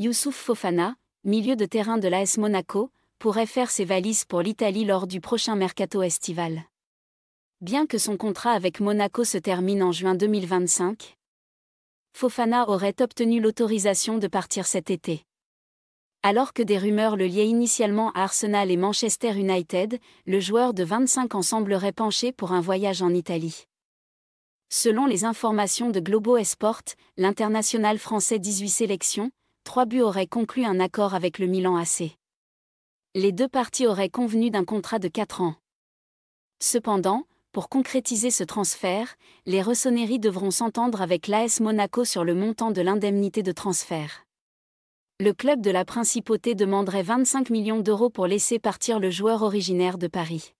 Youssouf Fofana, milieu de terrain de l'AS Monaco, pourrait faire ses valises pour l'Italie lors du prochain mercato estival. Bien que son contrat avec Monaco se termine en juin 2025, Fofana aurait obtenu l'autorisation de partir cet été. Alors que des rumeurs le liaient initialement à Arsenal et Manchester United, le joueur de 25 ans semblerait penché pour un voyage en Italie. Selon les informations de Globo Esport, l'international français 18 sélections, trois buts auraient conclu un accord avec le Milan AC. Les deux parties auraient convenu d'un contrat de 4 ans. Cependant, pour concrétiser ce transfert, les ressonneries devront s'entendre avec l'AS Monaco sur le montant de l'indemnité de transfert. Le club de la Principauté demanderait 25 millions d'euros pour laisser partir le joueur originaire de Paris.